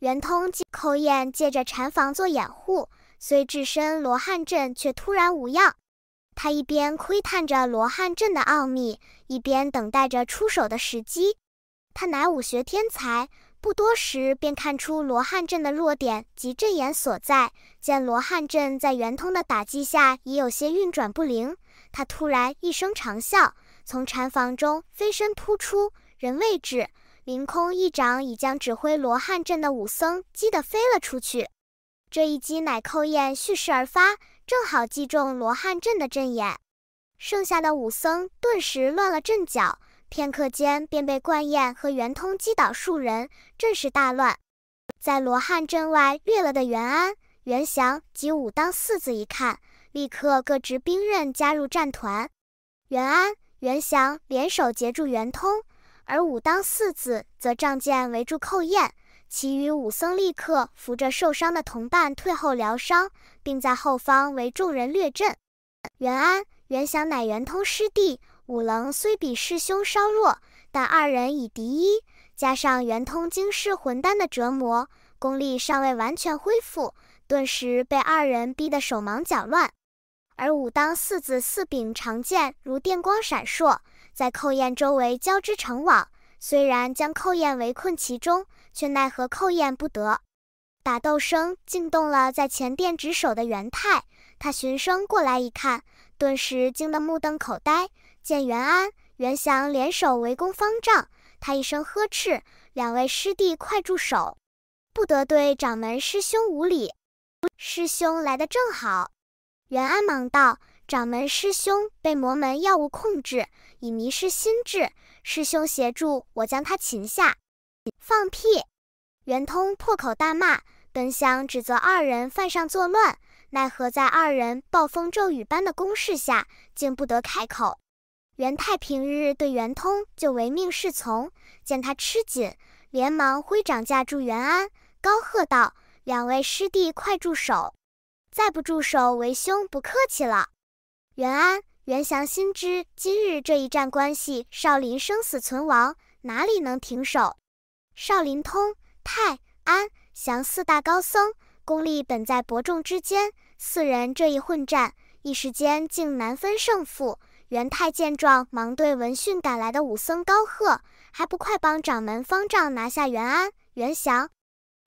圆通寇眼借着禅房做掩护，虽置身罗汉阵，却突然无恙。他一边窥探着罗汉阵的奥秘，一边等待着出手的时机。他乃武学天才，不多时便看出罗汉阵的弱点及阵眼所在。见罗汉阵在圆通的打击下已有些运转不灵，他突然一声长啸，从禅房中飞身突出，人未至。凌空一掌，已将指挥罗汉阵的武僧击得飞了出去。这一击乃寇燕蓄势而发，正好击中罗汉阵的阵眼。剩下的武僧顿时乱了阵脚，片刻间便被冠燕和圆通击倒数人，阵势大乱。在罗汉阵外掠了的袁安、袁祥及武当四子一看，立刻各执兵刃加入战团。袁安、袁祥联手截住圆通。而武当四子则仗剑围住寇晏，其余武僧立刻扶着受伤的同伴退后疗伤，并在后方为众人略阵。元安、元祥乃元通师弟，武棱虽比师兄稍弱，但二人以敌一，加上元通惊世魂丹的折磨，功力尚未完全恢复，顿时被二人逼得手忙脚乱。而武当四子四柄长剑如电光闪烁。在寇雁周围交织成网，虽然将寇雁围困其中，却奈何寇雁不得。打斗声惊动了在前殿值守的元太，他循声过来一看，顿时惊得目瞪口呆。见袁安、袁祥联手围攻方丈，他一声呵斥：“两位师弟，快住手！不得对掌门师兄无礼。”师兄来得正好。袁安忙道。掌门师兄被魔门药物控制，已迷失心智。师兄协助我将他擒下。放屁！元通破口大骂。本想指责二人犯上作乱，奈何在二人暴风骤雨般的攻势下，竟不得开口。元太平日对圆通就唯命是从，见他吃紧，连忙挥掌架住元安，高喝道：“两位师弟，快住手！再不住手，为兄不客气了。”袁安、袁祥心知今日这一战关系少林生死存亡，哪里能停手？少林通、泰、安、祥四大高僧功力本在伯仲之间，四人这一混战，一时间竟难分胜负。袁太见状，忙对闻讯赶来的武僧高喝：“还不快帮掌门方丈拿下袁安、袁祥！”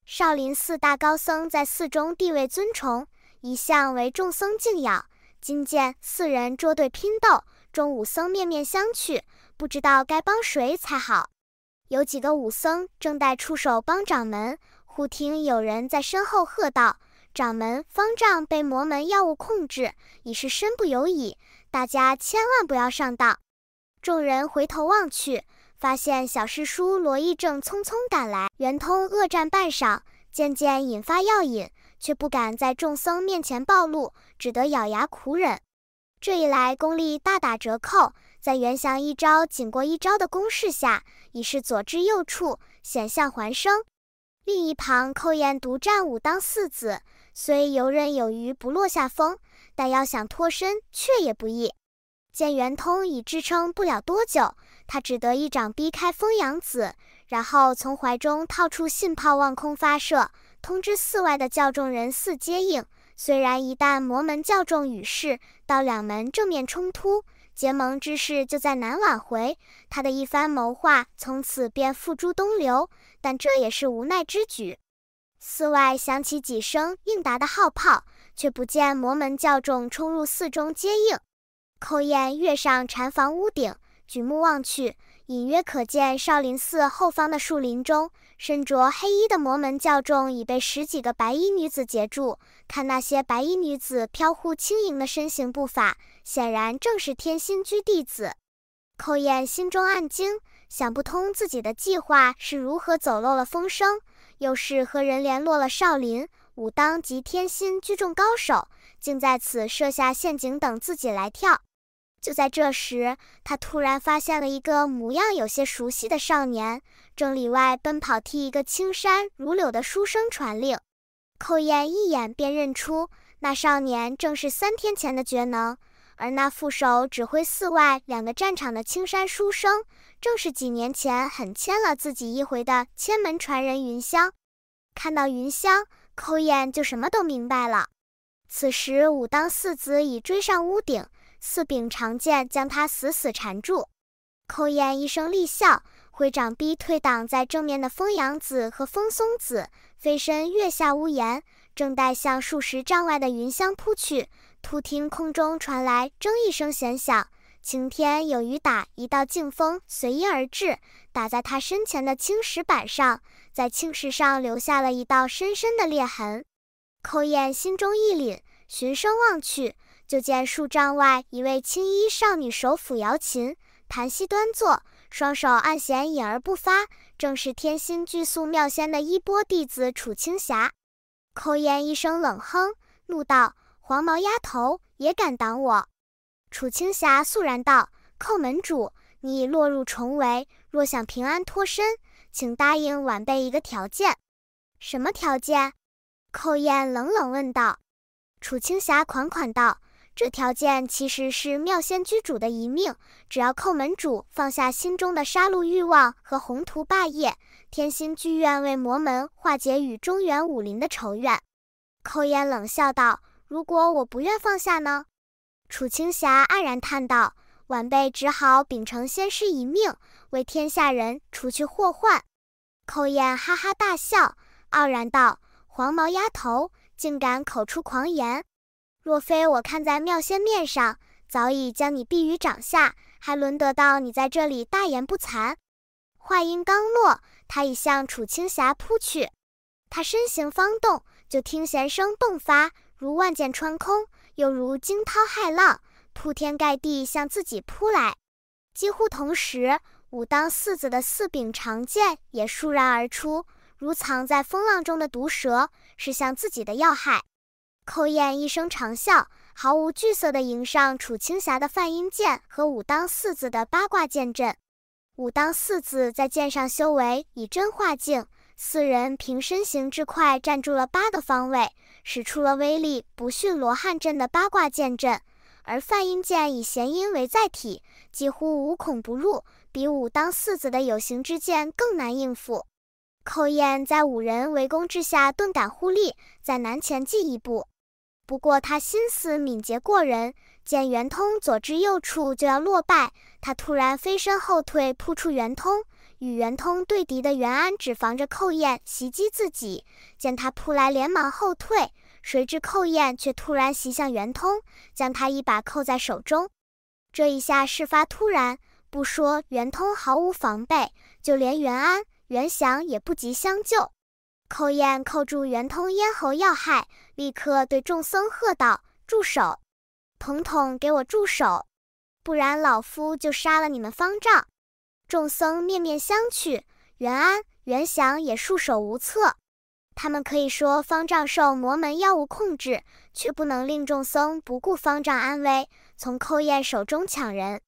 少林四大高僧在寺中地位尊崇，一向为众僧敬仰。今见四人捉对拼斗，众武僧面面相觑，不知道该帮谁才好。有几个武僧正待出手帮掌门，忽听有人在身后喝道：“掌门，方丈被魔门药物控制，已是身不由己，大家千万不要上当。”众人回头望去，发现小师叔罗毅正匆匆赶来。圆通恶战半晌，渐渐引发药瘾。却不敢在众僧面前暴露，只得咬牙苦忍。这一来，功力大打折扣，在袁祥一招紧过一招的攻势下，已是左支右绌，险象环生。另一旁，寇燕独占武当四子，虽游刃有余，不落下风，但要想脱身却也不易。见圆通已支撑不了多久，他只得一掌逼开风阳子，然后从怀中掏出信炮，望空发射。通知寺外的教众人寺接应。虽然一旦魔门教众与世到两门正面冲突，结盟之事就再难挽回，他的一番谋划从此便付诸东流。但这也是无奈之举。寺外响起几声应答的号炮，却不见魔门教众冲入寺中接应。寇艳跃上禅房屋顶，举目望去，隐约可见少林寺后方的树林中。身着黑衣的魔门教众已被十几个白衣女子截住。看那些白衣女子飘忽轻盈的身形步伐，显然正是天心居弟子。寇晏心中暗惊，想不通自己的计划是如何走漏了风声，又是和人联络了少林、武当及天心居众高手，竟在此设下陷阱等自己来跳。就在这时，他突然发现了一个模样有些熟悉的少年，正里外奔跑替一个青山如柳的书生传令。寇晏一眼便认出，那少年正是三天前的绝能，而那副手指挥寺外两个战场的青山书生，正是几年前狠签了自己一回的千门传人云香。看到云香，寇晏就什么都明白了。此时，武当四子已追上屋顶。四柄长剑将他死死缠住，寇晏一声厉笑，挥掌逼退挡在正面的风阳子和风松子，飞身跃下屋檐，正待向数十丈外的云香扑去，突听空中传来铮一声弦响，晴天有雨打，一道劲风随音而至，打在他身前的青石板上，在青石上留下了一道深深的裂痕。寇晏心中一凛，循声望去。就见树丈外一位青衣少女手抚瑶琴，盘膝端坐，双手按弦引而不发，正是天心俱宿妙仙的衣钵弟子楚青霞。寇燕一声冷哼，怒道：“黄毛丫头也敢挡我！”楚青霞肃然道：“寇门主，你已落入重围，若想平安脱身，请答应晚辈一个条件。”“什么条件？”寇燕冷冷问道。楚青霞款款道。这条件其实是妙仙居主的遗命，只要寇门主放下心中的杀戮欲望和宏图霸业，天心剧院为魔门化解与中原武林的仇怨。寇艳冷笑道：“如果我不愿放下呢？”楚青霞黯然叹道：“晚辈只好秉承先师遗命，为天下人除去祸患。”寇燕哈哈大笑，傲然道：“黄毛丫头，竟敢口出狂言！”若非我看在妙仙面上，早已将你毙于掌下，还轮得到你在这里大言不惭？话音刚落，他已向楚青霞扑去。他身形方动，就听弦声迸发，如万箭穿空，又如惊涛骇浪，铺天盖地向自己扑来。几乎同时，武当四子的四柄长剑也倏然而出，如藏在风浪中的毒蛇，是向自己的要害。寇燕一声长啸，毫无惧色地迎上楚青霞的梵音剑和武当四子的八卦剑阵。武当四子在剑上修为以真化境，四人凭身形之快站住了八个方位，使出了威力不逊罗汉阵的八卦剑阵。而梵音剑以弦音为载体，几乎无孔不入，比武当四子的有形之剑更难应付。寇燕在五人围攻之下顿感忽力，在南前进一步。不过他心思敏捷过人，见圆通左支右处就要落败，他突然飞身后退，扑出圆通。与圆通对敌的袁安只防着寇晏袭击自己，见他扑来连忙后退，谁知寇晏却突然袭向圆通，将他一把扣在手中。这一下事发突然，不说圆通毫无防备，就连袁安、袁祥也不及相救。寇燕扣住圆通咽喉要害，立刻对众僧喝道：“住手！统统给我住手，不然老夫就杀了你们方丈！”众僧面面相觑，元安、元祥也束手无策。他们可以说方丈受魔门药物控制，却不能令众僧不顾方丈安危，从寇燕手中抢人。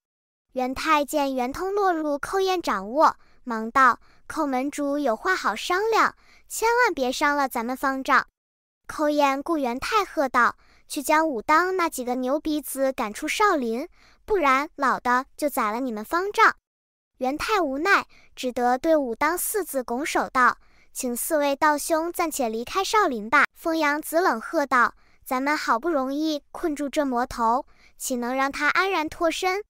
元太见圆通落入寇燕掌握，忙道：“寇门主有话好商量。”千万别伤了咱们方丈！寇延顾元太喝道：“去将武当那几个牛鼻子赶出少林，不然老的就宰了你们方丈！”元太无奈，只得对武当四子拱手道：“请四位道兄暂且离开少林吧。”风阳子冷喝道：“咱们好不容易困住这魔头，岂能让他安然脱身？”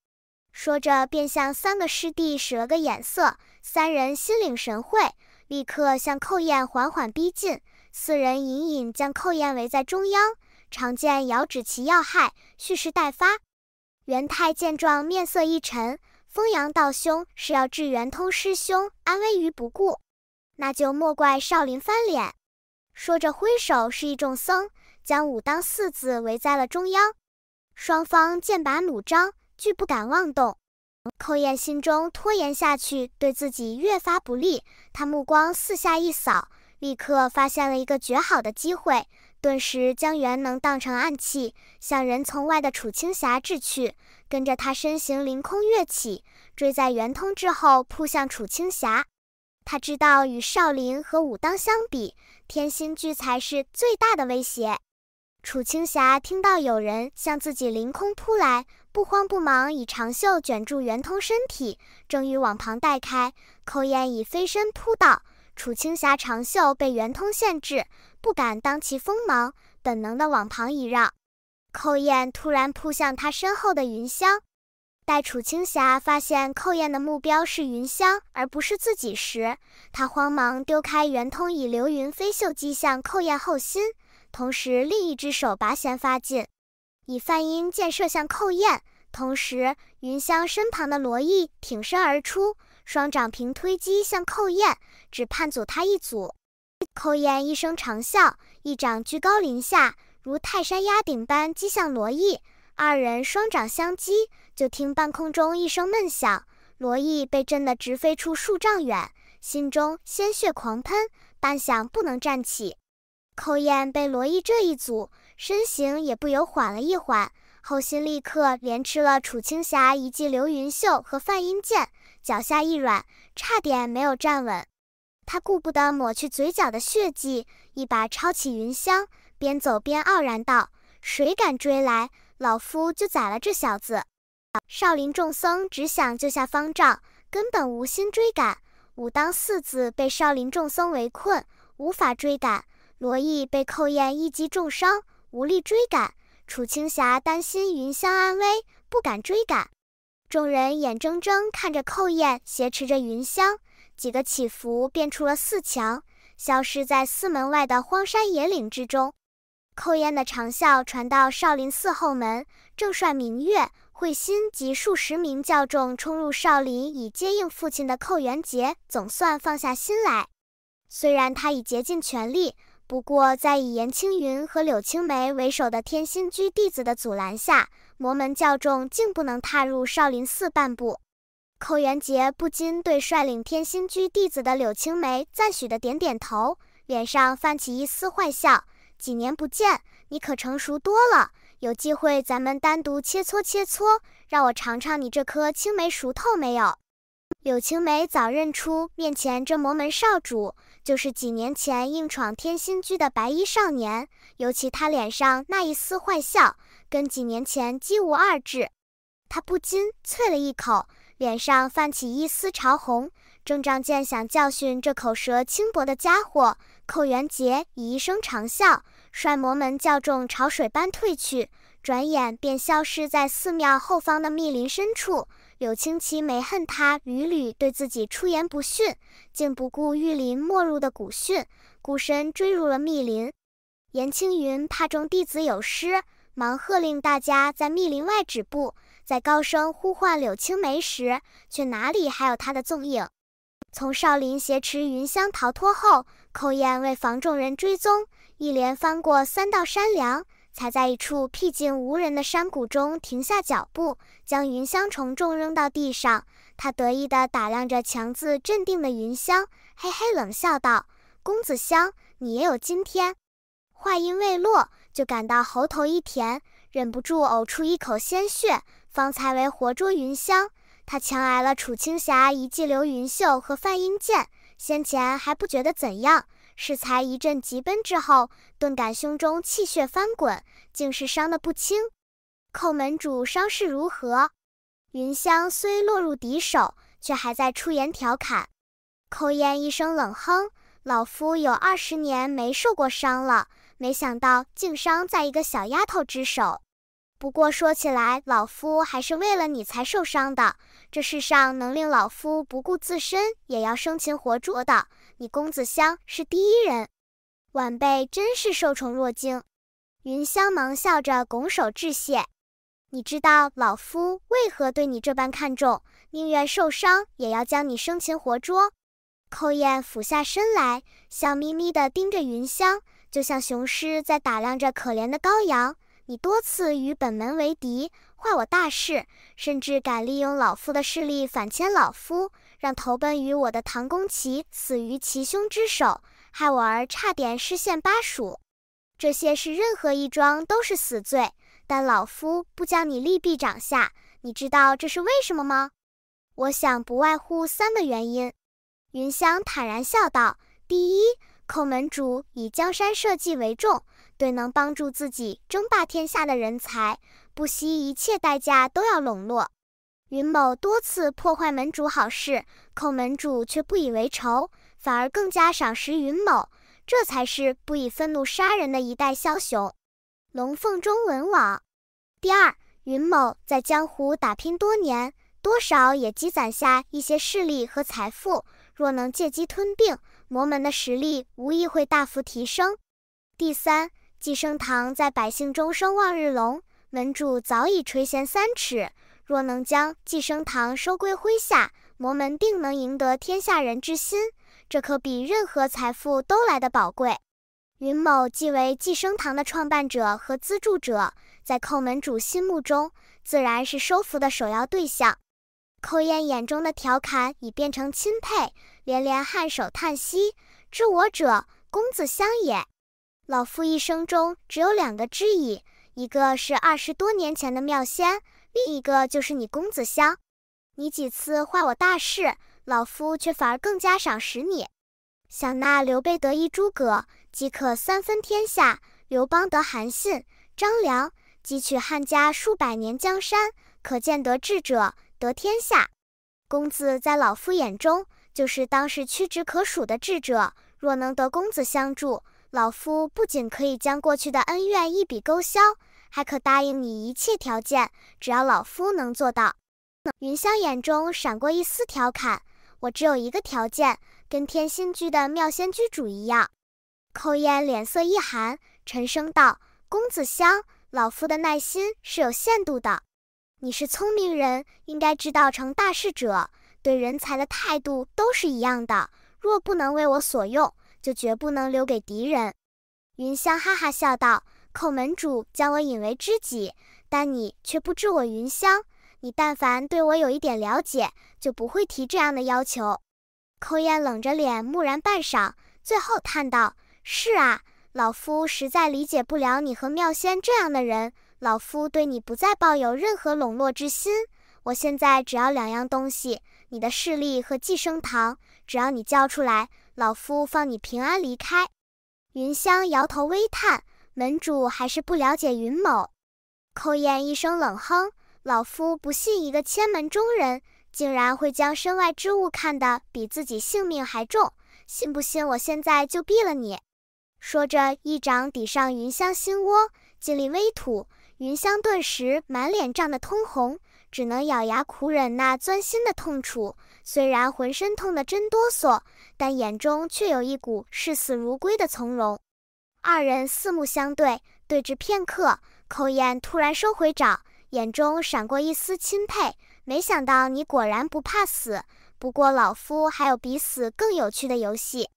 说着便向三个师弟使了个眼色，三人心领神会。立刻向寇晏缓缓逼近，四人隐隐将寇晏围在中央，长剑遥指其要害，蓄势待发。元太见状，面色一沉：“风阳道兄是要置元通师兄安危于不顾，那就莫怪少林翻脸。”说着挥手示意众僧将武当四子围在了中央，双方剑拔弩张，俱不敢妄动。寇燕心中拖延下去，对自己越发不利。他目光四下一扫，立刻发现了一个绝好的机会，顿时将元能当成暗器，向人丛外的楚青霞掷去。跟着他身形凌空跃起，追在圆通之后扑向楚青霞。他知道与少林和武当相比，天心聚才是最大的威胁。楚青霞听到有人向自己凌空扑来。不慌不忙，以长袖卷住圆通身体，正欲往旁带开，寇燕已飞身扑到。楚青霞长袖被圆通限制，不敢当其锋芒，本能地往旁一让。寇燕突然扑向他身后的云香。待楚青霞发现寇燕的目标是云香，而不是自己时，他慌忙丢开圆通，以流云飞袖击向寇燕后心，同时另一只手拔弦发劲。以泛音箭射向寇晏，同时云香身旁的罗毅挺身而出，双掌平推击向寇晏，只盼阻他一阻。寇晏一声长啸，一掌居高临下，如泰山压顶般击向罗毅。二人双掌相击，就听半空中一声闷响，罗毅被震得直飞出数丈远，心中鲜血狂喷，半晌不能站起。寇晏被罗毅这一阻。身形也不由缓了一缓，后心立刻连吃了楚青霞一记流云袖和泛音剑，脚下一软，差点没有站稳。他顾不得抹去嘴角的血迹，一把抄起云香，边走边傲然道：“谁敢追来，老夫就宰了这小子！”少林众僧只想救下方丈，根本无心追赶。武当四子被少林众僧围困，无法追赶。罗毅被寇晏一击重伤。无力追赶，楚青霞担心云香安危，不敢追赶。众人眼睁睁看着寇燕挟持着云香，几个起伏便出了四墙，消失在寺门外的荒山野岭之中。寇燕的长啸传到少林寺后门，正率明月、慧心及数十名教众冲入少林以接应父亲的寇元杰，总算放下心来。虽然他已竭尽全力。不过，在以严青云和柳青梅为首的天心居弟子的阻拦下，魔门教众竟不能踏入少林寺半步。寇元杰不禁对率领天心居弟子的柳青梅赞许的点点头，脸上泛起一丝坏笑。几年不见，你可成熟多了。有机会，咱们单独切磋切磋，让我尝尝你这颗青梅熟透没有。柳青梅早认出面前这魔门少主。就是几年前硬闯天心居的白衣少年，尤其他脸上那一丝坏笑，跟几年前几无二致。他不禁啐了一口，脸上泛起一丝潮红。郑仗剑想教训这口舌轻薄的家伙，寇元杰以一声长啸，率魔门教众潮水般退去，转眼便消失在寺庙后方的密林深处。柳青奇没恨他，屡屡对自己出言不逊，竟不顾玉林没入的古训，孤身追入了密林。严青云怕众弟子有失，忙喝令大家在密林外止步。在高声呼唤柳青梅时，却哪里还有他的踪影？从少林挟持云香逃脱后，寇彦为防众人追踪，一连翻过三道山梁。才在一处僻静无人的山谷中停下脚步，将云香重重扔到地上。他得意地打量着强自镇定的云香，嘿嘿冷笑道：“公子香，你也有今天！”话音未落，就感到喉头一甜，忍不住呕出一口鲜血。方才为活捉云香，他强挨了楚青霞一记流云袖和范音剑，先前还不觉得怎样。适才一阵疾奔之后，顿感胸中气血翻滚，竟是伤得不轻。寇门主伤势如何？云香虽落入敌手，却还在出言调侃。寇燕一声冷哼：“老夫有二十年没受过伤了，没想到竟伤在一个小丫头之手。不过说起来，老夫还是为了你才受伤的。这世上能令老夫不顾自身也要生擒活捉的。”你公子香是第一人，晚辈真是受宠若惊。云香忙笑着拱手致谢。你知道老夫为何对你这般看重？宁愿受伤也要将你生擒活捉。寇晏俯下身来，笑眯眯地盯着云香，就像雄狮在打量着可怜的羔羊。你多次与本门为敌，坏我大事，甚至敢利用老夫的势力反牵老夫。让投奔于我的唐宫奇死于其兄之手，害我儿差点失陷巴蜀，这些是任何一桩都是死罪。但老夫不将你立毙掌下，你知道这是为什么吗？我想不外乎三个原因。云香坦然笑道：“第一，寇门主以江山社稷为重，对能帮助自己争霸天下的人才，不惜一切代价都要笼络。”云某多次破坏门主好事，寇门主却不以为仇，反而更加赏识云某，这才是不以愤怒杀人的一代枭雄。龙凤中文网。第二，云某在江湖打拼多年，多少也积攒下一些势力和财富，若能借机吞并魔门的实力，无疑会大幅提升。第三，寄生堂在百姓中声望日隆，门主早已垂涎三尺。若能将寄生堂收归麾下，魔门定能赢得天下人之心。这可比任何财富都来的宝贵。云某既为寄生堂的创办者和资助者，在寇门主心目中，自然是收服的首要对象。寇燕眼中的调侃已变成钦佩，连连颔首叹息：“知我者，公子香也。老夫一生中只有两个知己，一个是二十多年前的妙仙。”另一个就是你公子香，你几次坏我大事，老夫却反而更加赏识你。想那刘备得一诸葛，即可三分天下；刘邦得韩信、张良，汲取汉家数百年江山。可见得智者得天下。公子在老夫眼中，就是当世屈指可数的智者。若能得公子相助，老夫不仅可以将过去的恩怨一笔勾销。还可答应你一切条件，只要老夫能做到。云香眼中闪过一丝调侃：“我只有一个条件，跟天心居的妙仙居主一样。”寇燕脸色一寒，沉声道：“公子香，老夫的耐心是有限度的。你是聪明人，应该知道成大事者对人才的态度都是一样的。若不能为我所用，就绝不能留给敌人。”云香哈哈笑道。寇门主将我引为知己，但你却不知我云香。你但凡对我有一点了解，就不会提这样的要求。寇燕冷着脸，木然半晌，最后叹道：“是啊，老夫实在理解不了你和妙仙这样的人。老夫对你不再抱有任何笼络之心。我现在只要两样东西：你的势力和寄生堂。只要你交出来，老夫放你平安离开。”云香摇头，微叹。门主还是不了解云某。寇晏一声冷哼：“老夫不信一个千门中人，竟然会将身外之物看得比自己性命还重。信不信我现在就毙了你？”说着一掌抵上云香心窝，尽力微吐。云香顿时满脸涨得通红，只能咬牙苦忍那钻心的痛楚。虽然浑身痛得真哆嗦，但眼中却有一股视死如归的从容。二人四目相对，对峙片刻。寇晏突然收回掌，眼中闪过一丝钦佩。没想到你果然不怕死，不过老夫还有比死更有趣的游戏。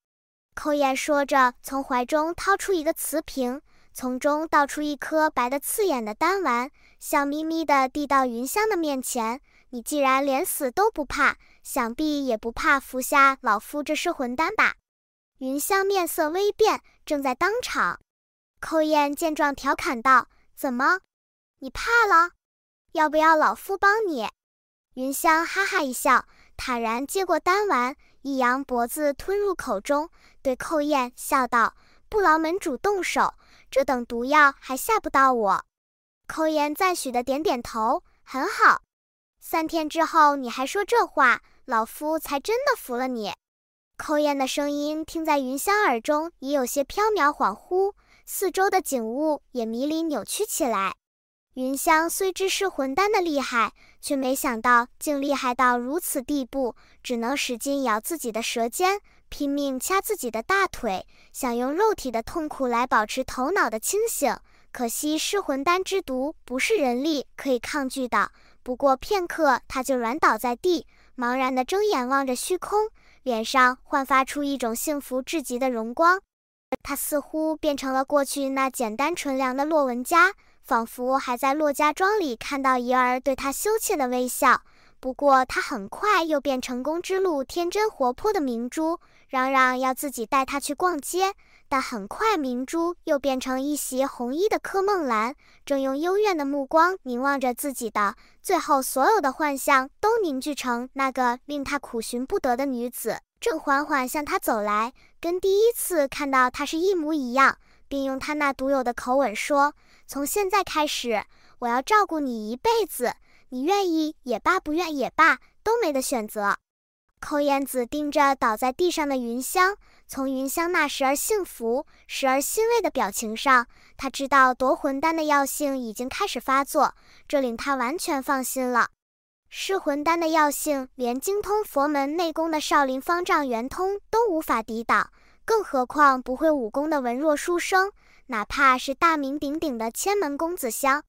寇晏说着，从怀中掏出一个瓷瓶，从中倒出一颗白的刺眼的丹丸，笑眯眯地递到云香的面前。你既然连死都不怕，想必也不怕服下老夫这噬魂丹吧？云香面色微变，正在当场。寇晏见状，调侃道：“怎么，你怕了？要不要老夫帮你？”云香哈哈一笑，坦然接过丹丸，一扬脖子吞入口中，对寇晏笑道：“不劳门主动手，这等毒药还吓不到我。”寇晏赞许的点点头：“很好，三天之后你还说这话，老夫才真的服了你。”扣烟的声音听在云香耳中，已有些飘渺恍惚，四周的景物也迷离扭曲起来。云香虽知噬魂丹的厉害，却没想到竟厉害到如此地步，只能使劲咬自己的舌尖，拼命掐自己的大腿，想用肉体的痛苦来保持头脑的清醒。可惜噬魂丹之毒不是人力可以抗拒的。不过片刻，他就软倒在地，茫然地睁眼望着虚空。脸上焕发出一种幸福至极的荣光，他似乎变成了过去那简单纯良的骆文家，仿佛还在骆家庄里看到怡儿对他羞怯的微笑。不过他很快又变成功之路天真活泼的明珠，嚷嚷要自己带他去逛街。但很快，明珠又变成一袭红衣的柯梦兰，正用幽怨的目光凝望着自己的。最后，所有的幻象都凝聚成那个令他苦寻不得的女子，正缓缓向他走来，跟第一次看到她是一模一样，并用他那独有的口吻说：“从现在开始，我要照顾你一辈子，你愿意也罢，不愿也罢，都没得选择。”寇燕子盯着倒在地上的云香。从云香那时而幸福，时而欣慰的表情上，他知道夺魂丹的药性已经开始发作，这令他完全放心了。噬魂丹的药性，连精通佛门内功的少林方丈圆通都无法抵挡，更何况不会武功的文弱书生，哪怕是大名鼎鼎的千门公子香。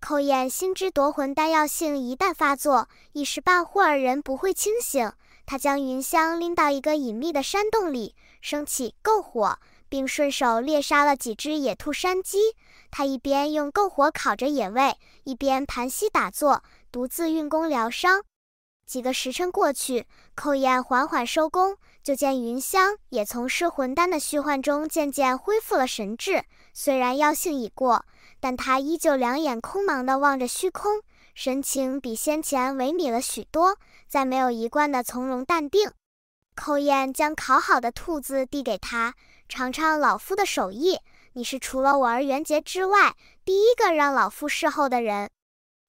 寇艳心知夺魂丹药性一旦发作，一时半会儿人不会清醒，他将云香拎到一个隐秘的山洞里。生起篝火，并顺手猎杀了几只野兔、山鸡。他一边用篝火烤着野味，一边盘膝打坐，独自运功疗伤。几个时辰过去，寇晏缓缓收工，就见云香也从失魂丹的虚幻中渐渐恢复了神智。虽然药性已过，但他依旧两眼空茫地望着虚空，神情比先前萎靡了许多，再没有一贯的从容淡定。寇燕将烤好的兔子递给他，尝尝老夫的手艺。你是除了我儿元杰之外，第一个让老夫侍候的人。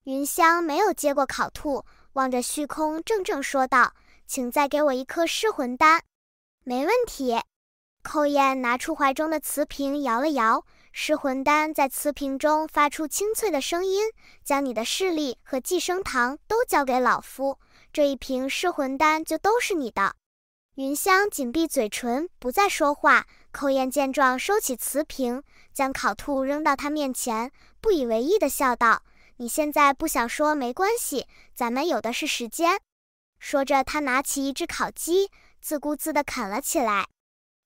云香没有接过烤兔，望着虚空，怔怔说道：“请再给我一颗噬魂丹。”“没问题。”寇燕拿出怀中的瓷瓶，摇了摇，噬魂丹在瓷瓶中发出清脆的声音。将你的势力和寄生糖都交给老夫，这一瓶噬魂丹就都是你的。云香紧闭嘴唇，不再说话。寇燕见状，收起瓷瓶，将烤兔扔到她面前，不以为意的笑道：“你现在不想说没关系，咱们有的是时间。”说着，他拿起一只烤鸡，自顾自地啃了起来。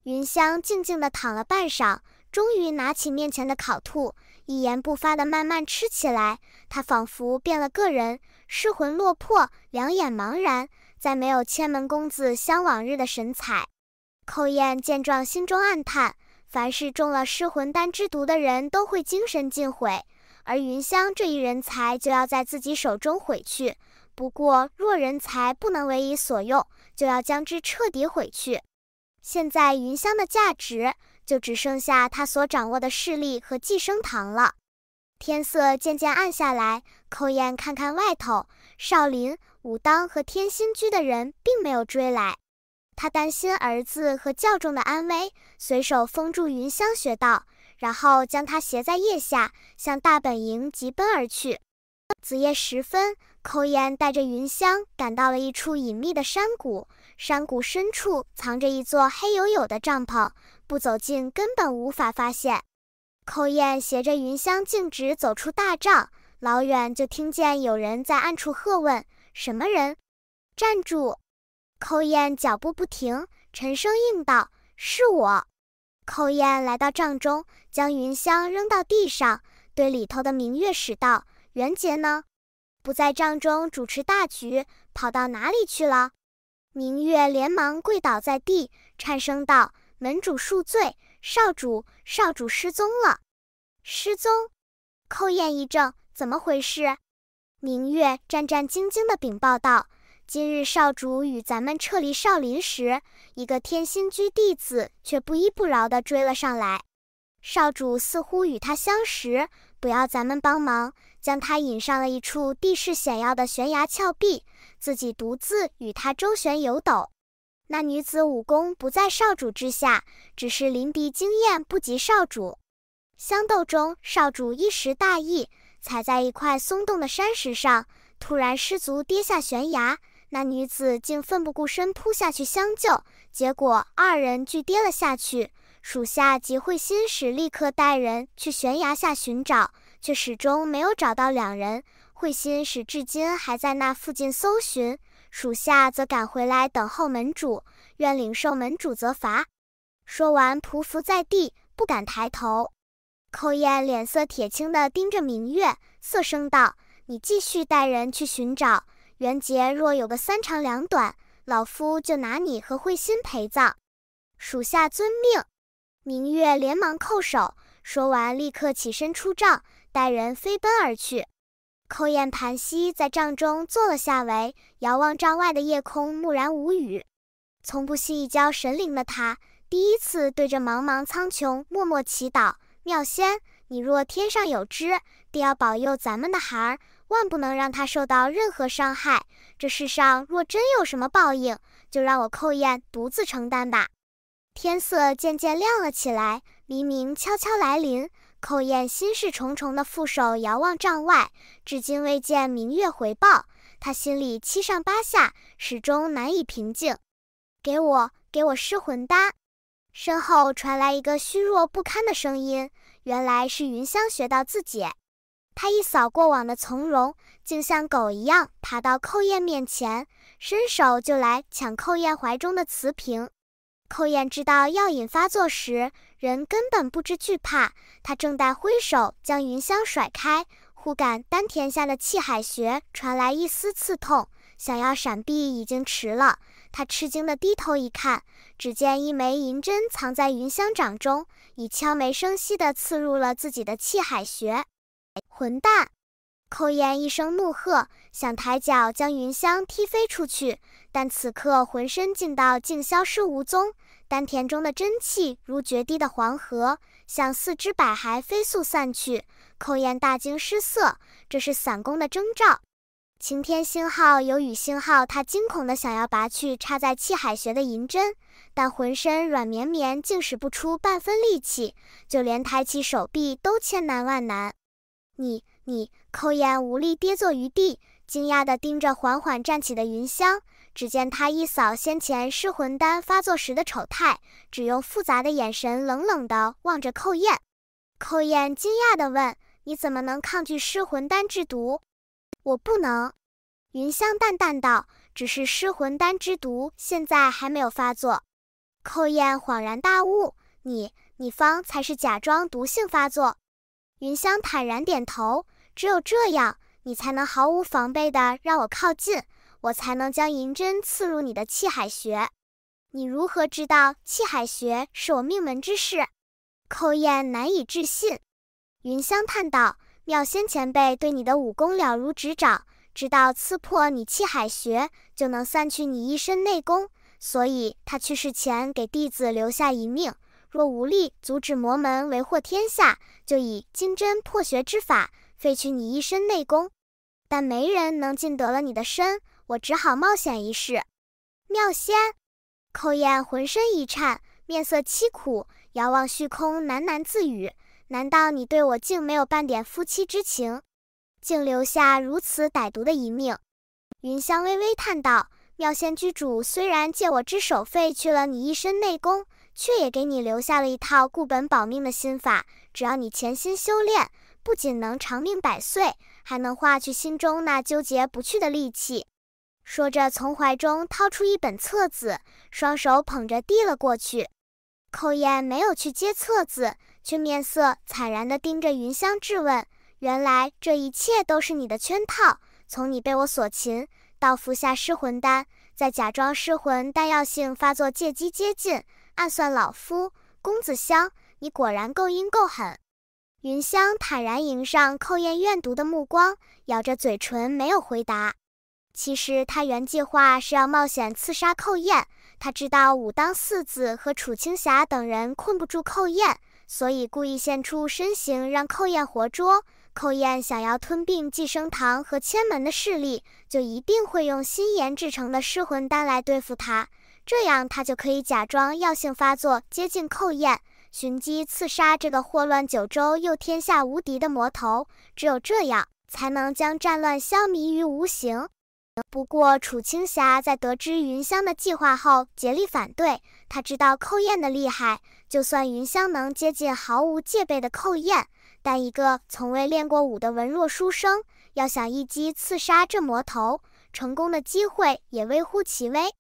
云香静静地躺了半晌，终于拿起面前的烤兔，一言不发地慢慢吃起来。她仿佛变了个人，失魂落魄，两眼茫然。再没有千门公子相往日的神采。寇晏见状，心中暗叹：凡是中了失魂丹之毒的人都会精神尽毁，而云香这一人才就要在自己手中毁去。不过，若人才不能为己所用，就要将之彻底毁去。现在，云香的价值就只剩下他所掌握的势力和寄生堂了。天色渐渐暗下来，寇晏看看外头，少林。武当和天心居的人并没有追来，他担心儿子和教众的安危，随手封住云香穴道，然后将他斜在腋下，向大本营疾奔而去。子夜时分，寇燕带着云香赶到了一处隐秘的山谷，山谷深处藏着一座黑黝黝的帐篷，不走近根本无法发现。寇燕携着云香径直走出大帐，老远就听见有人在暗处喝问。什么人？站住！寇晏脚步不停，沉声应道：“是我。”寇晏来到帐中，将云香扔到地上，对里头的明月使道：“元杰呢？不在帐中主持大局，跑到哪里去了？”明月连忙跪倒在地，颤声道：“门主恕罪，少主，少主失踪了。”失踪？寇晏一怔，怎么回事？明月战战兢兢地禀报道：“今日少主与咱们撤离少林时，一个天星居弟子却不依不饶地追了上来。少主似乎与他相识，不要咱们帮忙，将他引上了一处地势险要的悬崖峭壁，自己独自与他周旋游斗。那女子武功不在少主之下，只是临敌经验不及少主。相斗中，少主一时大意。”踩在一块松动的山石上，突然失足跌下悬崖。那女子竟奋不顾身扑下去相救，结果二人俱跌了下去。属下即慧心使立刻带人去悬崖下寻找，却始终没有找到两人。慧心使至今还在那附近搜寻，属下则赶回来等候门主，愿领受门主责罚。说完，匍匐在地，不敢抬头。寇晏脸色铁青地盯着明月，色声道：“你继续带人去寻找袁杰，若有个三长两短，老夫就拿你和慧心陪葬。”属下遵命。明月连忙叩首，说完立刻起身出帐，带人飞奔而去。寇晏盘膝在帐中坐了下围，遥望帐外的夜空，木然无语。从不信交神灵的他，第一次对着茫茫苍穹默默祈祷。妙仙，你若天上有知，定要保佑咱们的孩儿，万不能让他受到任何伤害。这世上若真有什么报应，就让我寇燕独自承担吧。天色渐渐亮了起来，黎明悄悄来临。寇燕心事重重地负手遥望帐外，至今未见明月回报，他心里七上八下，始终难以平静。给我，给我失魂丹。身后传来一个虚弱不堪的声音，原来是云香学到自己。他一扫过往的从容，竟像狗一样爬到寇燕面前，伸手就来抢寇燕怀中的瓷瓶。寇燕知道药瘾发作时，人根本不知惧怕，他正待挥手将云香甩开，忽感丹田下的气海穴传来一丝刺痛，想要闪避已经迟了。他吃惊地低头一看，只见一枚银针藏在云香掌中，已悄没声息地刺入了自己的气海穴。混蛋！寇燕一声怒喝，想抬脚将云香踢飞出去，但此刻浑身劲道竟消失无踪，丹田中的真气如决堤的黄河，向四肢百骸飞速散去。寇燕大惊失色，这是散功的征兆。晴天星号有雨星号，他惊恐的想要拔去插在气海穴的银针，但浑身软绵绵，竟使不出半分力气，就连抬起手臂都千难万难。你你，寇燕无力跌坐于地，惊讶的盯着缓缓站起的云香。只见他一扫先前失魂丹发作时的丑态，只用复杂的眼神冷冷的望着寇燕。寇燕惊讶的问：“你怎么能抗拒失魂丹制毒？”我不能，云香淡淡道：“只是失魂丹之毒现在还没有发作。”寇燕恍然大悟：“你，你方才是假装毒性发作。”云香坦然点头：“只有这样，你才能毫无防备的让我靠近，我才能将银针刺入你的气海穴。”你如何知道气海穴是我命门之事？寇燕难以置信。云香叹道。妙仙前辈对你的武功了如指掌，知道刺破你气海穴就能散去你一身内功，所以他去世前给弟子留下遗命：若无力阻止魔门为祸天下，就以金针破穴之法废去你一身内功。但没人能进得了你的身，我只好冒险一试。妙仙，寇宴浑身一颤，面色凄苦，遥望虚空，喃喃自语。难道你对我竟没有半点夫妻之情，竟留下如此歹毒的一命？云香微微叹道：“妙仙居主虽然借我之手废去了你一身内功，却也给你留下了一套固本保命的心法。只要你潜心修炼，不仅能长命百岁，还能化去心中那纠结不去的戾气。”说着，从怀中掏出一本册子，双手捧着递了过去。寇晏没有去接册子。却面色惨然地盯着云香质问：“原来这一切都是你的圈套！从你被我所擒，到服下失魂丹，再假装失魂，丹药性发作，借机接近，暗算老夫，公子香，你果然够阴够狠。”云香坦然迎上寇晏怨毒的目光，咬着嘴唇没有回答。其实他原计划是要冒险刺杀寇晏，他知道武当四子和楚青霞等人困不住寇晏。所以故意现出身形，让寇燕活捉。寇燕想要吞并寄生堂和千门的势力，就一定会用新研制成的失魂丹来对付他。这样他就可以假装药性发作，接近寇燕，寻机刺杀这个祸乱九州又天下无敌的魔头。只有这样，才能将战乱消弭于无形。不过楚青霞在得知云香的计划后，竭力反对。他知道寇燕的厉害。就算云香能接近毫无戒备的寇艳，但一个从未练过武的文弱书生，要想一击刺杀这魔头，成功的机会也微乎其微。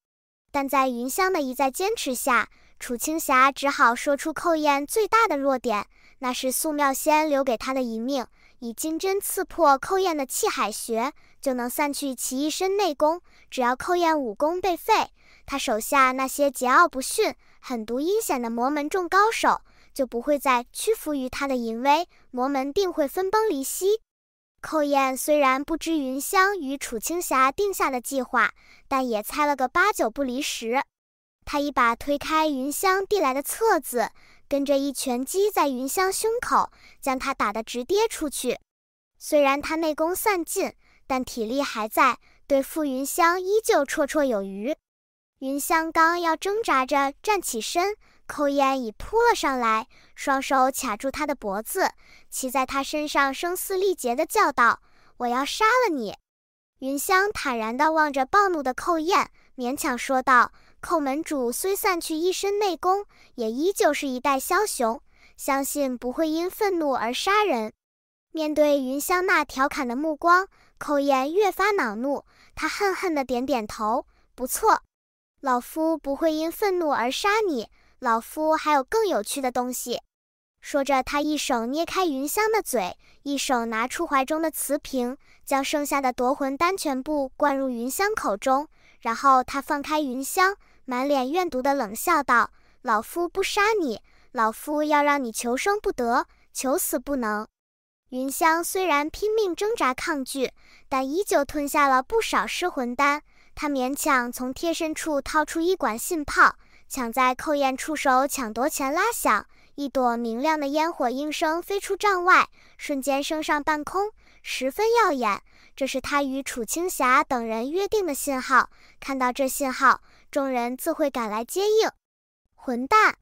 但在云香的一再坚持下，楚青霞只好说出寇艳最大的弱点，那是素妙仙留给他的一命，以金针刺破寇艳的气海穴，就能散去其一身内功。只要寇艳武功被废，他手下那些桀骜不驯。狠毒阴险的魔门众高手就不会再屈服于他的淫威，魔门定会分崩离析。寇燕虽然不知云香与楚青霞定下的计划，但也猜了个八九不离十。他一把推开云香递来的册子，跟着一拳击在云香胸口，将她打得直跌出去。虽然他内功散尽，但体力还在，对付云香依旧绰绰有余。云香刚要挣扎着站起身，寇燕已扑了上来，双手卡住他的脖子，骑在他身上，声嘶力竭地叫道：“我要杀了你！”云香坦然地望着暴怒的寇燕，勉强说道：“寇门主虽散去一身内功，也依旧是一代枭雄，相信不会因愤怒而杀人。”面对云香那调侃的目光，寇燕越发恼怒，他恨恨地点点头：“不错。”老夫不会因愤怒而杀你，老夫还有更有趣的东西。说着，他一手捏开云香的嘴，一手拿出怀中的瓷瓶，将剩下的夺魂丹全部灌入云香口中。然后他放开云香，满脸怨毒的冷笑道：“老夫不杀你，老夫要让你求生不得，求死不能。”云香虽然拼命挣扎抗拒，但依旧吞下了不少失魂丹。他勉强从贴身处掏出一管信炮，抢在寇燕出手抢夺前拉响，一朵明亮的烟火应声飞出帐外，瞬间升上半空，十分耀眼。这是他与楚青霞等人约定的信号，看到这信号，众人自会赶来接应。混蛋！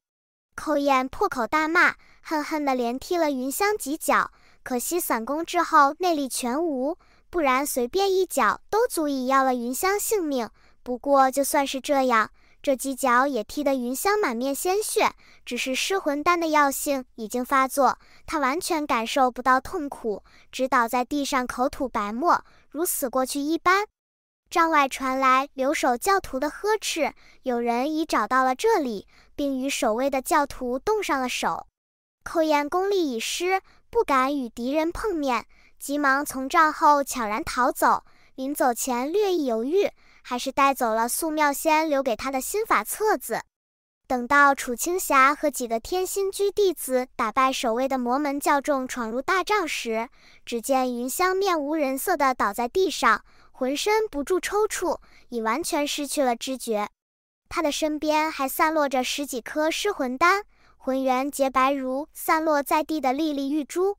寇燕破口大骂，恨恨地连踢了云香几脚，可惜散功之后内力全无。不然随便一脚都足以要了云香性命。不过就算是这样，这几脚也踢得云香满面鲜血。只是失魂丹的药性已经发作，他完全感受不到痛苦，直倒在地上口吐白沫，如死过去一般。帐外传来留守教徒的呵斥：“有人已找到了这里，并与守卫的教徒动上了手，寇燕功力已失，不敢与敌人碰面。”急忙从帐后悄然逃走，临走前略一犹豫，还是带走了素妙仙留给他的心法册子。等到楚青霞和几个天心居弟子打败守卫的魔门教众，闯入大帐时，只见云香面无人色地倒在地上，浑身不住抽搐，已完全失去了知觉。他的身边还散落着十几颗失魂丹，浑圆洁白如散落在地的粒粒玉珠。